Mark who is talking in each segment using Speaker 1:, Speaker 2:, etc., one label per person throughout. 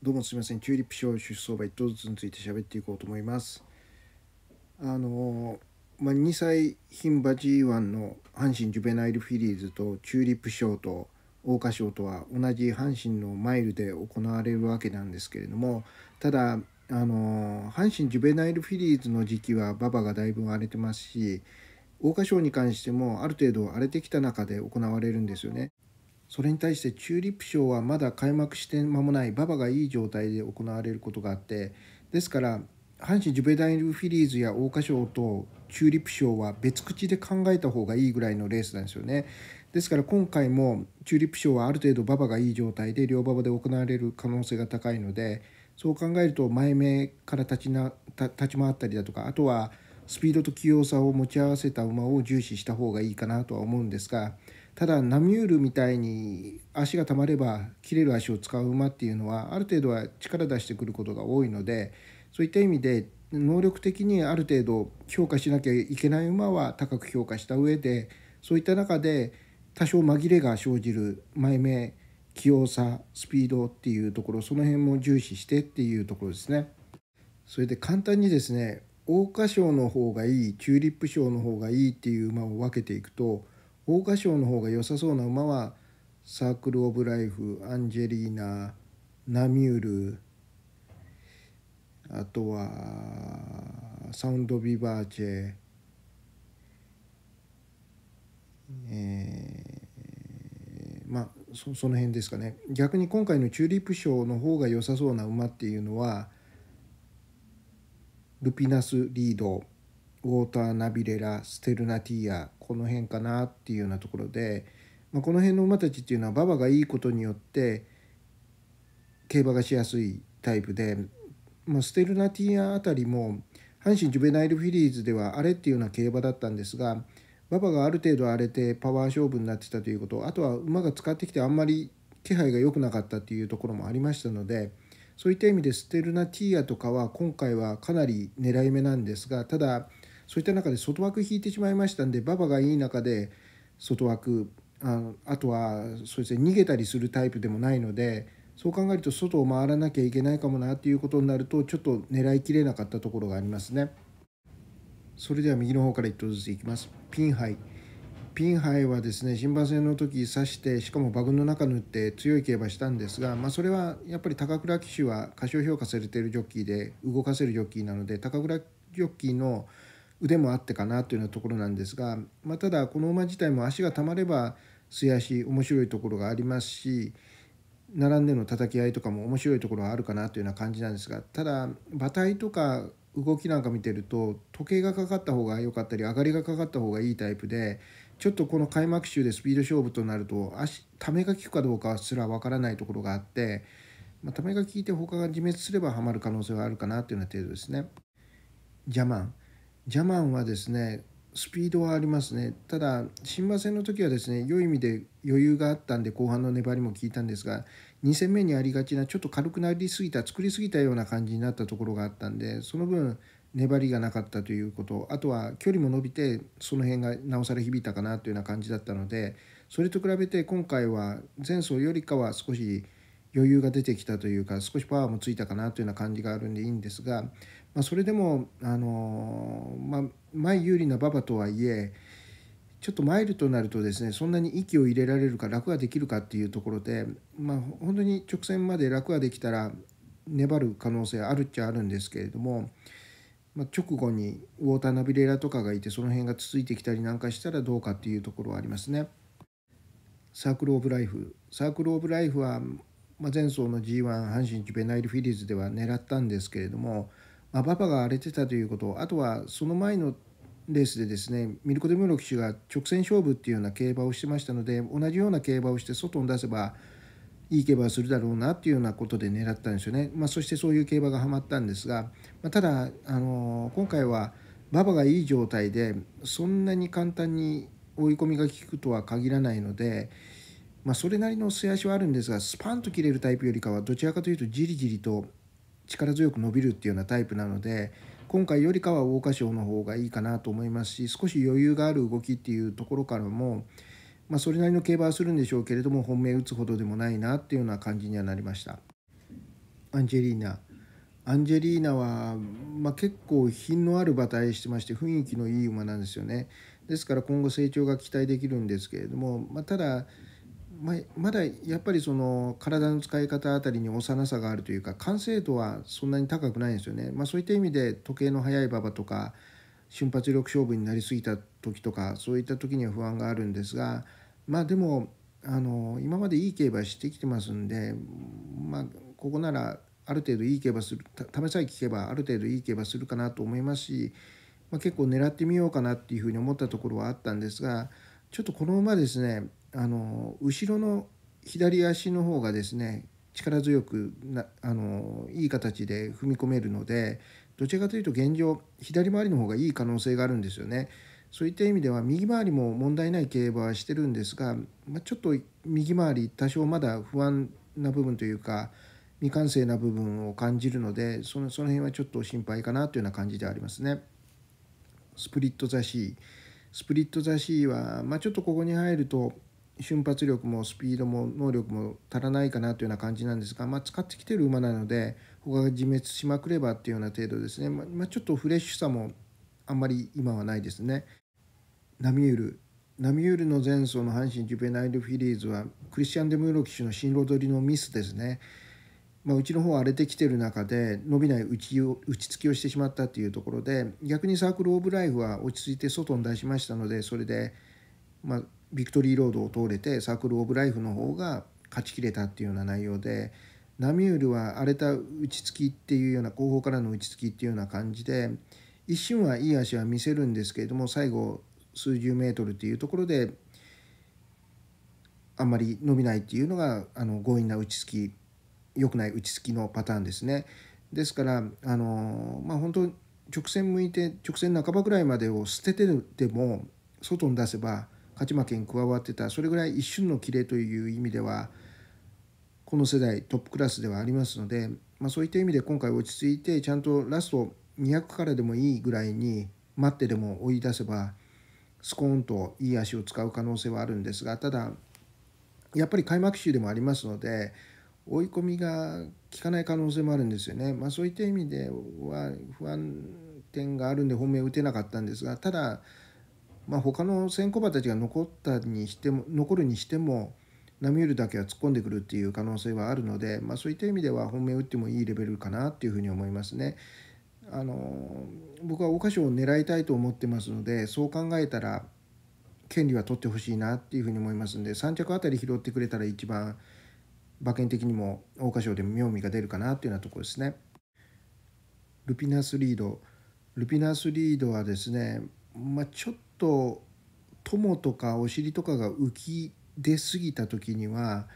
Speaker 1: どうもすみません。チューリップ賞出走馬1頭ずつについて喋っていこうと思います。あのまあ、2歳牝馬 G1 の阪神ジュベナイルフィリーズとチューリップ賞と桜花賞とは同じ阪神のマイルで行われるわけなんですけれどもただあの阪神ジュベナイルフィリーズの時期は馬場がだいぶ荒れてますし桜花賞に関してもある程度荒れてきた中で行われるんですよね。それに対してチューリップ賞はまだ開幕して間もない馬場がいい状態で行われることがあってですから阪神ジュベダイルフィリーズや桜花賞とチューリップ賞は別口で考えた方がいいぐらいのレースなんですよね。ですから今回もチューリップ賞はある程度馬場がいい状態で両馬場で行われる可能性が高いのでそう考えると前目から立ちな立ち回ったりだとかあとはスピードと器用さを持ち合わせた馬を重視した方がいいかなとは思うんですが。ただナミュールみたいに足がたまれば切れる足を使う馬っていうのはある程度は力出してくることが多いのでそういった意味で能力的にある程度評価しなきゃいけない馬は高く評価した上でそういった中で多少紛れが生じる前目器用さスピードっていうところその辺も重視してっていうところですね。それで簡単にですね桜花賞の方がいいチューリップ賞の方がいいっていう馬を分けていくと桜花賞の方が良さそうな馬はサークル・オブ・ライフアンジェリーナナミュールあとはサウンド・ビバーチェえー、まあそその辺ですかね逆に今回のチューリップ賞の方が良さそうな馬っていうのはルピナス・リードウォーター・ナビレラステルナティアこの辺かなっていうようなところで、まあ、この辺の馬たちっていうのは馬場がいいことによって競馬がしやすいタイプで、まあ、ステルナティアあたりも阪神ジュベナイルフィリーズではあれっていうような競馬だったんですが馬場がある程度荒れてパワー勝負になってたということあとは馬が使ってきてあんまり気配が良くなかったっていうところもありましたのでそういった意味でステルナティアとかは今回はかなり狙い目なんですがただそういった中で外枠引いてしまいましたんで馬場がいい中で外枠ああとはそうです、ね、逃げたりするタイプでもないのでそう考えると外を回らなきゃいけないかもなっていうことになるとちょっと狙いきれなかったところがありますね。それでは右の方から1投ずついきます。ピンハイピンハイはですね新馬戦の時刺してしかも馬群の中塗って強い競馬したんですが、まあ、それはやっぱり高倉騎手は過小評価されているジョッキーで動かせるジョッキーなので高倉ジョッキーの腕もあってかなというようなところなんですが、まあ、ただこの馬自体も足がたまれば素足面白いところがありますし並んでの叩き合いとかも面白いところはあるかなというような感じなんですがただ馬体とか動きなんか見てると時計がかかった方が良かったり上がりがかかった方がいいタイプでちょっとこの開幕週でスピード勝負となると足ためが効くかどうかすらわからないところがあって、まあ、ためが効いて他が自滅すればはまる可能性はあるかなというような程度ですね。ジャマンジャマンはですねスピードはありますねただ新馬戦の時はですね良い意味で余裕があったんで後半の粘りも効いたんですが2戦目にありがちなちょっと軽くなりすぎた作りすぎたような感じになったところがあったんでその分粘りがなかったということあとは距離も伸びてその辺がなおさら響いたかなというような感じだったのでそれと比べて今回は前走よりかは少し余裕が出てきたというか少しパワーもついたかなというような感じがあるんでいいんですがまあ、それでも、あのまあ、前有利な馬場とはいえちょっとマイルとなるとですねそんなに息を入れられるか楽ができるかっていうところで、まあ、本当に直線まで楽ができたら粘る可能性あるっちゃあるんですけれども、まあ、直後にウォーターナビレーラとかがいてその辺が続いてきたりなんかしたらどうかっていうところはありますね。サークル・オブ・ライフサークル・オブ・ライフは、ま前走の G1 阪神ベナイルフィリーズでは狙ったんですけれども、あ馬場が荒れてたということあとはその前のレースでですねミルコ・デ・ムロ騎手が直線勝負っていうような競馬をしてましたので同じような競馬をして外に出せばいい競馬をするだろうなっていうようなことで狙ったんですよね、まあ、そしてそういう競馬がはまったんですが、まあ、ただ、あのー、今回は馬場がいい状態でそんなに簡単に追い込みが効くとは限らないので、まあ、それなりの素足はあるんですがスパンと切れるタイプよりかはどちらかというとじりじりと力強く伸びるっていうようなタイプなので今回よりかは桜花賞の方がいいかなと思いますし少し余裕がある動きっていうところからも、まあ、それなりの競馬はするんでしょうけれども本命打つほどでもないなっていうような感じにはなりました。アンジェリーナアンジェリーナは、まあ、結構品のある馬体してまして雰囲気のいい馬なんですよねですから今後成長が期待できるんですけれども、まあ、ただままだやっぱりその体の使い方あたりに幼さがあるというか完成度はそんなに高くないんですよね、まあ、そういった意味で時計の速い馬場とか瞬発力勝負になりすぎた時とかそういった時には不安があるんですがまあでもあの今までいい競馬してきてますんで、まあ、ここならある程度いい競馬するためさえ聞けばある程度いい競馬するかなと思いますし、まあ、結構狙ってみようかなっていうふうに思ったところはあったんですがちょっとこの馬ですねあの後ろの左足の方がですね力強くなあのいい形で踏み込めるのでどちらかというと現状左回りの方がいい可能性があるんですよね。そういった意味では右回りも問題ない競馬はしてるんですが、まあ、ちょっと右回り多少まだ不安な部分というか未完成な部分を感じるのでそのその辺はちょっと心配かなというような感じでありますね。スプリットザシースプリットザシーは、まあ、ちょっとここに入ると瞬発力もスピードも能力も足らないかなというような感じなんですが、まあ、使ってきてる馬なので他が自滅しまくればっていうような程度ですね、まあ、ちょっとフレッシュさもあんまり今はないですね。ナミュールナミュールの前走の阪神ジュベナイルフィリーズはクリスチャン・デ・ムーロ騎手の進路取りのミスですね。まあ、うちの方は荒れてきてる中で伸びない打ちを打ちつきをしてしまったっていうところで逆にサークル・オブ・ライフは落ち着いて外に出しましたのでそれで、まあ、ビクトリーロードを通れてサークル・オブ・ライフの方が勝ちきれたっていうような内容でナミュールは荒れた打ち付きっていうような後方からの打ち付きっていうような感じで一瞬はいい足は見せるんですけれども最後数十メートルっていうところであんまり伸びないっていうのがあの強引な打ち付き良くない打ち付きのパターンですね。ですからあのまあ本当直線向いて直線半ばぐらいまでを捨ててでも外に出せば勝ち負けに加わってたそれぐらい一瞬のキレという意味ではこの世代トップクラスではありますので、まあ、そういった意味で今回落ち着いてちゃんとラスト200からでもいいぐらいに待ってでも追い出せばスコーンといい足を使う可能性はあるんですがただやっぱり開幕週でもありますので追い込みが効かない可能性もあるんですよね。まあ、そういった意味では不安点があるんで本命打てなかったんですがただまあ、他の先行馬たちが残ったにしても残るにしても波打るだけは突っ込んでくるっていう可能性はあるので、まあ、そういった意味では本命打ってもいいレベルかなっていうふうに思いますね。あの僕は桜花賞を狙いたいと思ってますのでそう考えたら権利は取ってほしいなっていうふうに思いますんで3着あたり拾ってくれたら一番馬券的にも桜花賞で妙味が出るかなっていうようなところですね。ルピナスリードルピナスリードはですねまあ、ちょっと友とかお尻とかが浮き出過ぎた時には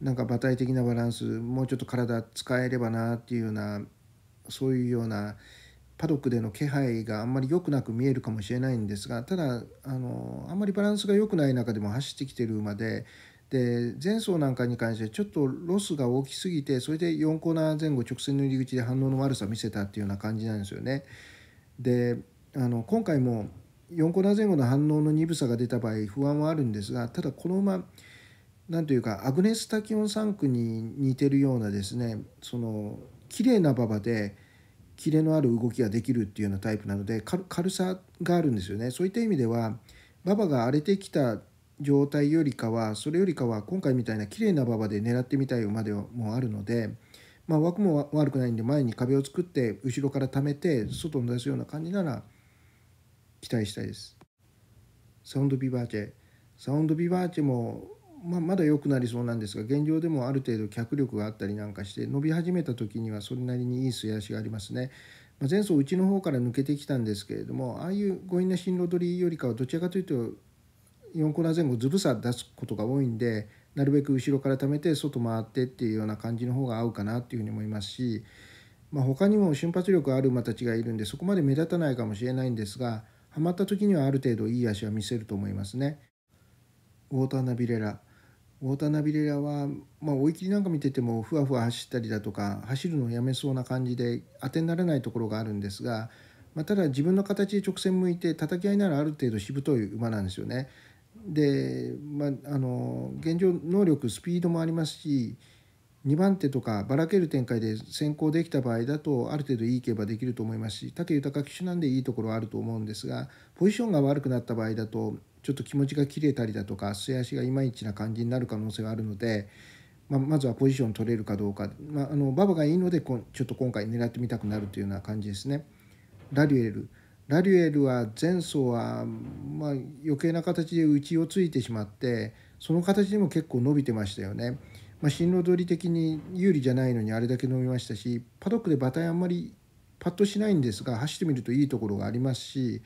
Speaker 1: なんか馬体的なバランスもうちょっと体使えればなっていうようなそういうようなパドックでの気配があんまり良くなく見えるかもしれないんですがただあのあんまりバランスが良くない中でも走ってきてる馬でで前走なんかに関してちょっとロスが大きすぎてそれで4コーナー前後直線の入り口で反応の悪さ見せたっていうような感じなんですよね。であの今回も4コーナー前後の反応の鈍さが出た場合不安はあるんですがただこの馬何というかアグネス・タキオン3区に似てるようなですねその綺麗な馬場でキレのある動きができるっていうようなタイプなので軽さがあるんですよねそういった意味では馬場が荒れてきた状態よりかはそれよりかは今回みたいな綺麗な馬場で狙ってみたい馬でもあるので、まあ、枠も悪くないんで前に壁を作って後ろから溜めて外に出すような感じなら、期待したいですサウンドビバーチェサウンドビバーチェも、まあ、まだ良くなりそうなんですが現状でもある程度脚力があったりなんかして伸び始めた時にはそれなりにいい素足がありますね、まあ、前走うちの方から抜けてきたんですけれどもああいう強引な進路取りよりかはどちらかというと4コーナー前後ずぶさ出すことが多いんでなるべく後ろから貯めて外回ってっていうような感じの方が合うかなっていうふうに思いますし、まあ、他にも瞬発力ある馬たちがいるんでそこまで目立たないかもしれないんですがはまった時にはある程度いい足は見せると思いますね。ウォーターナビレラウォーターナビレラは、まあ、追い切りなんか見ててもふわふわ走ったりだとか走るのをやめそうな感じで当てにならないところがあるんですが、まあ、ただ自分の形で直線向いて叩き合いならある程度しぶとい馬なんですよね。で、まあ、あの現状能力スピードもありますし2番手とかばらける展開で先行できた場合だとある程度いい競馬できると思いますし武豊騎手なんでいいところはあると思うんですがポジションが悪くなった場合だとちょっと気持ちが切れたりだとか末足がいまいちな感じになる可能性があるので、まあ、まずはポジション取れるかどうか、まあ、の馬場がいいのでこちょっと今回狙ってみたくなるというような感じですね。ラリュエルラリュエルは前走は、まあ、余計な形で内をついてしまってその形でも結構伸びてましたよね。まあ、進路通り的に有利じゃないのにあれだけ飲みましたしパドックで馬体あんまりパッとしないんですが走ってみるといいところがありますし、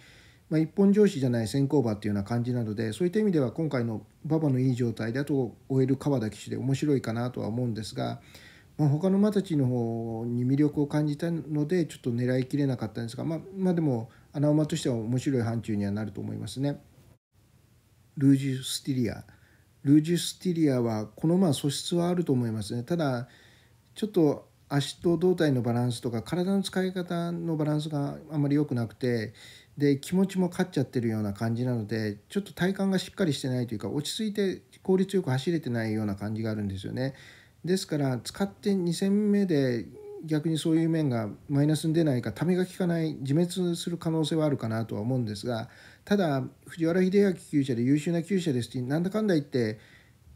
Speaker 1: まあ、一本上司じゃない先行馬っていうような感じなのでそういった意味では今回の馬場のいい状態だと終える川田騎手で面白いかなとは思うんですが。まあ、他の馬たちの方に魅力を感じたのでちょっと狙いきれなかったんですが、まあ、まあでも穴馬としては面白い範疇にはなると思いますね。ルージュスティリアルージュスティリアはこのまあ素質はあると思いますねただちょっと足と胴体のバランスとか体の使い方のバランスがあんまり良くなくてで気持ちも勝っちゃってるような感じなのでちょっと体幹がしっかりしてないというか落ち着いて効率よく走れてないような感じがあるんですよね。ですから使って2戦目で逆にそういう面がマイナスに出ないかためが効かない自滅する可能性はあるかなとは思うんですがただ藤原秀明厩舎で優秀な厩舎ですってなんだかんだ言って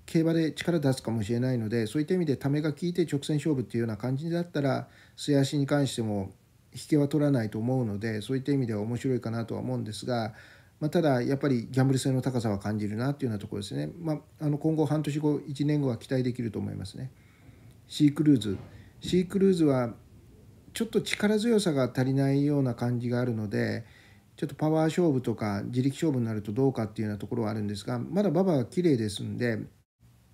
Speaker 1: 競馬で力出すかもしれないのでそういった意味でためが効いて直線勝負っていうような感じだったら素足に関しても引けは取らないと思うのでそういった意味では面白いかなとは思うんですが。まあ、ただやっぱりギャンブル性の高さは感じるなというようなところですね、まあ、あの今後半年後1年後は期待できると思いますね。シークルーズシークルーズはちょっと力強さが足りないような感じがあるのでちょっとパワー勝負とか自力勝負になるとどうかっていうようなところはあるんですがまだ馬場は綺麗ですんで、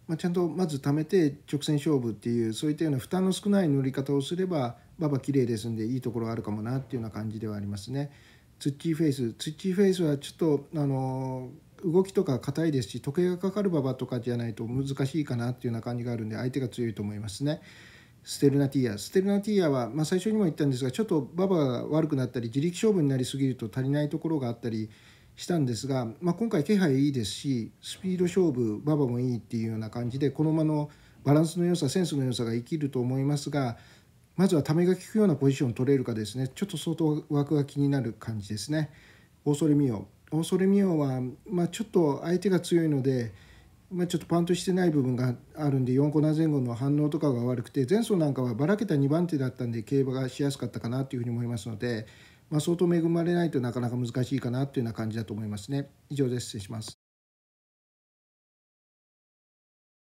Speaker 1: まあ、ちゃんとまず貯めて直線勝負っていうそういったような負担の少ない乗り方をすれば馬場綺麗ですんでいいところあるかもなっていうような感じではありますね。ツッチーフェイスツッチーフェイスはちょっとあの動きとか硬いですし時計がかかる馬場とかじゃないと難しいかなっていうような感じがあるんで相手が強いと思いますね。ステルナティアステルナティアは、まあ、最初にも言ったんですがちょっと馬場が悪くなったり自力勝負になりすぎると足りないところがあったりしたんですが、まあ、今回気配いいですしスピード勝負馬場もいいっていうような感じでこの馬のバランスの良さセンスの良さが生きると思いますがまずはためが利くようなポジションを取れるかですねちょっと相当枠が気になる感じですね。オーソミオオーソレミオは、まあ、ちょっと相手が強いのでまあ、ちょっとパンとしてない部分があるんで4コナ前後の反応とかが悪くて前走なんかはばらけた2番手だったんで競馬がしやすかったかなというふうに思いますので、まあ、相当恵まれないとなかなか難しいかなというような感じだと思いますね。以上です失礼します